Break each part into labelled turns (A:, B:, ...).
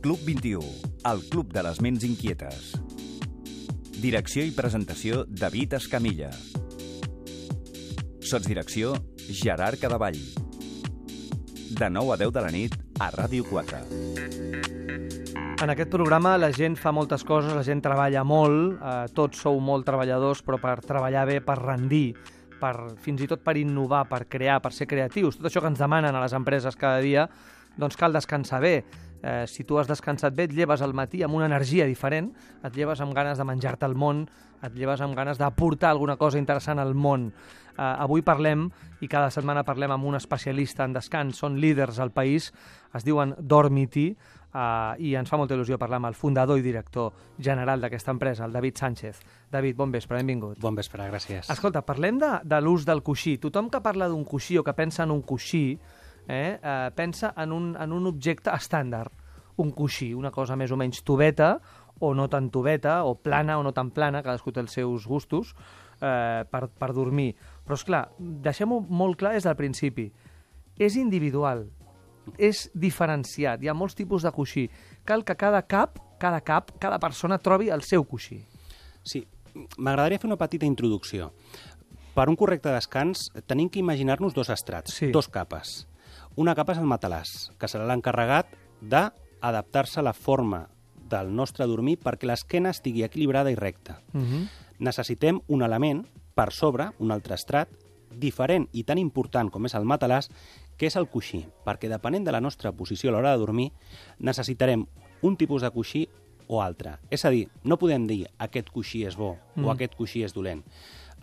A: Club 21, el club de les ments inquietes. Direcció i presentació, David Escamilla. Sots direcció Gerard Cadavall. De 9 a 10 de la nit, a Ràdio
B: 4. En aquest programa la gent fa moltes coses, la gent treballa molt, eh, tots sou molt treballadors, però per treballar bé, per rendir, per, fins i tot per innovar, per crear, per ser creatius, tot això que ens demanen a les empreses cada dia, doncs cal descansar bé eh, si tu has descansat bé, et lleves al matí amb una energia diferent, et lleves amb ganes de menjar-te el món, et lleves amb ganes d'aportar alguna cosa interessant al món. Eh, avui parlem, i cada setmana parlem amb un especialista en descans, són líders al país, es diuen Dormity, eh, i ens fa molta il·lusió parlar amb el fundador i director general d'aquesta empresa, el David Sánchez. David, bon vespre, benvingut. Bon vespre, gràcies. Escolta, parlem de, de l'ús del coixí. Tothom que parla d'un coixí o que pensa en un coixí, eh, eh, pensa en un, en un objecte estàndard, un coixí, una cosa més o menys tubeta o no tan tubeta, o plana o no tan plana, cadascú té els seus gustos, eh, per, per dormir. Però, és clar, deixem-ho molt clar des del principi. És individual, és diferenciat, hi
A: ha molts tipus de coixí. Cal que cada cap, cada cap, cada persona trobi el seu coixí. Sí, m'agradaria fer una petita introducció. Per un correcte descans tenim que imaginar-nos dos estrats, sí. dos capes. Una capa és el matalàs, que serà l'encarregat d'adaptar-se a la forma del nostre dormir perquè l'esquena estigui equilibrada i recta. Uh mhm. -huh. Necessitem un element per sobre, un altre estrat, diferent i tan important com és el matalàs, que és el coixí, perquè depenent de la nostra posició a l'hora de dormir, necessitarem un tipus de coixí o altre. És a dir, no podem dir aquest coixí és bo mm. o aquest coixí és dolent.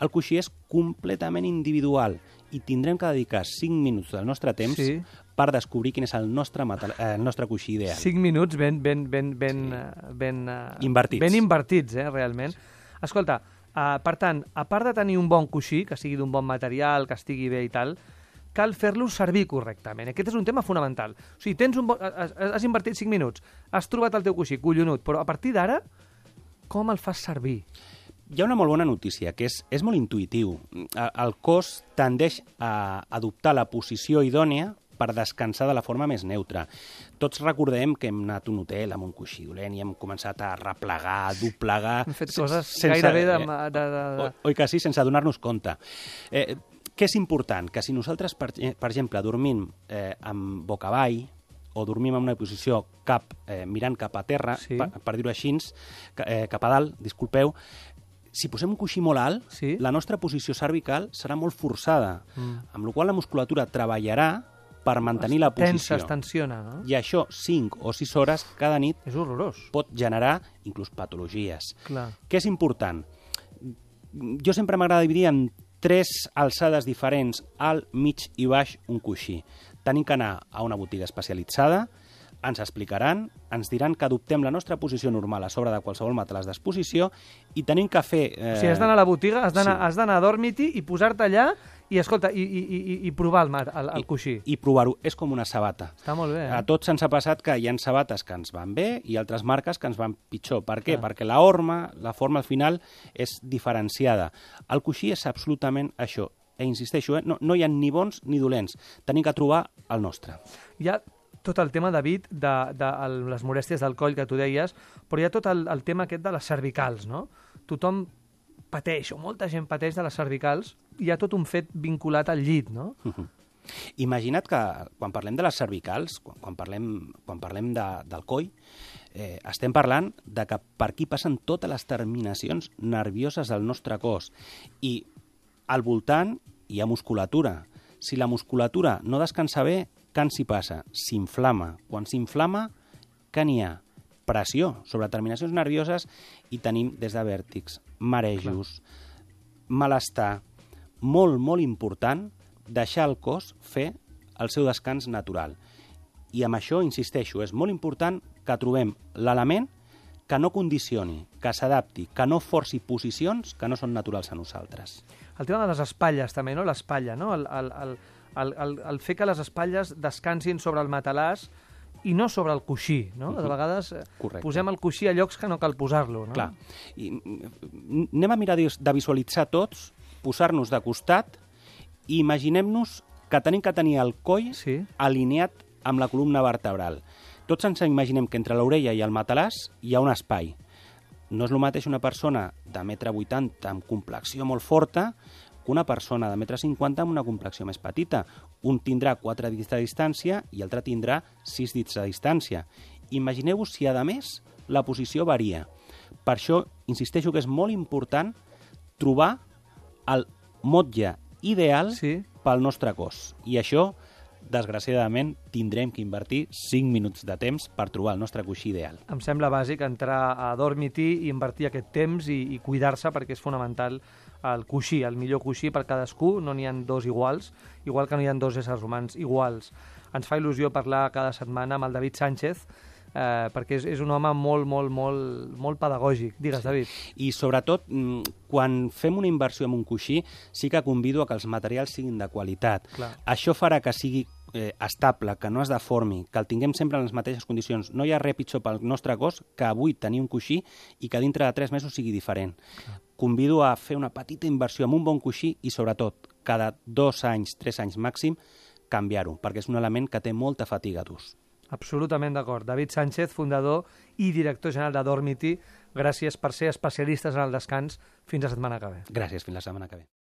A: El coixí és completament individual i tindrem que dedicar 5 minuts del nostre temps sí. per descobrir quin és el nostre, metal, eh, el nostre coixí ideal. 5
B: minuts ben, ben, ben, ben, sí. Eh, ben, eh, invertits. ben invertits, eh, realment. Sí. Escolta, uh, per tant, a part de tenir un bon coixí, que sigui d'un bon material, que estigui bé i tal, cal fer-lo servir correctament. Aquest és un tema fonamental. O sigui, tens un bon... has,
A: has invertit 5 minuts, has trobat el teu coixí, collonut, però a partir d'ara, com el fas servir? hi ha una molt bona notícia, que és, és molt intuïtiu. El cos tendeix a adoptar la posició idònia per descansar de la forma més neutra. Tots recordem que hem anat a un hotel amb un coixí dolent i hem començat a replegar, a doblegar... Hem fet coses sense, gairebé de... Eh, de, de, de... Oi que sí, sense adonar nos compte. Eh, què és important? Que si nosaltres, per, per exemple, dormim eh, amb boca avall, o dormim en una posició cap, eh, mirant cap a terra, sí. per, per dir-ho així, eh, cap a dalt, disculpeu, si posem un coixí molt alt, sí? la nostra posició cervical serà molt forçada, mm. amb la qual la musculatura treballarà per mantenir es la posició. Tensa, es
B: tensiona. No?
A: I això 5 o 6 hores cada nit és horrorós. pot generar inclús patologies. Clar. Què és important? Jo sempre m'agrada dividir en tres alçades diferents, alt, mig i baix, un coixí. Tenim que anar a una botiga especialitzada, ens explicaran, ens diran que adoptem la nostra posició normal a sobre de qualsevol matalàs d'exposició i tenim que fer... Eh... O sigui, has d'anar a la botiga, has d'anar sí. a Dormity i posar-te allà i escolta, i, i, i, i provar el, mat, el, el I, coixí. I, provar-ho. És com una sabata.
B: Està molt bé. Eh? A
A: tots ens ha passat que hi ha sabates que ens van bé i altres marques que ens van pitjor. Per què? Clar. Perquè la orma, la forma al final és diferenciada. El coixí és absolutament això. E insisteixo, eh? no, no hi ha ni bons ni dolents. Tenim que trobar el nostre.
B: Hi ha tot el tema, David, de, de, de les molèsties del coll que tu deies, però hi ha tot el, el tema aquest de les cervicals, no? Tothom pateix, o molta gent pateix de les cervicals, hi ha tot un fet vinculat al llit, no?
A: Uh -huh. Imagina't que quan parlem de les cervicals, quan, quan parlem, quan parlem de, del coll, eh, estem parlant de que per aquí passen totes les terminacions nervioses del nostre cos i al voltant hi ha musculatura. Si la musculatura no descansa bé, què s'hi passa? S'inflama. Quan s'inflama, què n'hi ha? Pressió sobre terminacions nervioses i tenim des de vèrtics, marejos, malestar, molt, molt important deixar el cos fer el seu descans natural. I amb això, insisteixo, és molt important que trobem l'element que no condicioni, que s'adapti, que no forci posicions que no són naturals a nosaltres.
B: El tema de les espatlles també, no? L'espatlla, no? El, el, el, el, el, el fer que les espatlles descansin sobre el matalàs i no sobre
A: el coixí, no? De mhm. vegades eh, Correcte. posem el coixí a llocs que no cal posar-lo, no? Clar. I, mm, anem a mirar de visualitzar tots, posar-nos de costat i imaginem-nos que tenim que tenir el coll sí. alineat amb la columna vertebral. Tots ens imaginem que entre l'orella i el matalàs hi ha un espai. No és el mateix una persona de metre 80 amb complexió molt forta que una persona de 1,50 m amb una complexió més petita. Un tindrà 4 dits de distància i l'altre tindrà 6 dits de distància. Imagineu-vos si, a més, la posició varia. Per això, insisteixo que és molt important trobar el motlle ideal sí. pel nostre cos. I això desgraciadament, tindrem que invertir 5 minuts de temps per trobar el nostre coixí ideal.
B: Em sembla bàsic entrar a dormir i invertir aquest temps i, i cuidar-se perquè és fonamental el coixí, el millor coixí per cadascú, no n'hi han dos iguals, igual que no hi han dos éssers humans iguals. Ens fa il·lusió parlar cada setmana amb el David Sánchez,
A: eh, perquè és, és un home molt, molt, molt, molt pedagògic. Digues, sí. David. I sobretot, mm, quan fem una inversió en un coixí, sí que convido a que els materials siguin de qualitat. Clar. Això farà que sigui eh, estable, que no es deformi, que el tinguem sempre en les mateixes condicions. No hi ha res pitjor pel nostre cos que avui tenir un coixí i que dintre de tres mesos sigui diferent. Clar. Convido a fer una petita inversió amb un bon coixí i, sobretot, cada dos anys, tres anys màxim, canviar-ho, perquè és un element que té molta fatiga d'ús.
B: Absolutament d'acord. David Sánchez, fundador i director general de Dormity, gràcies per ser especialistes en el descans. Fins la setmana que ve.
A: Gràcies, fins la setmana que ve.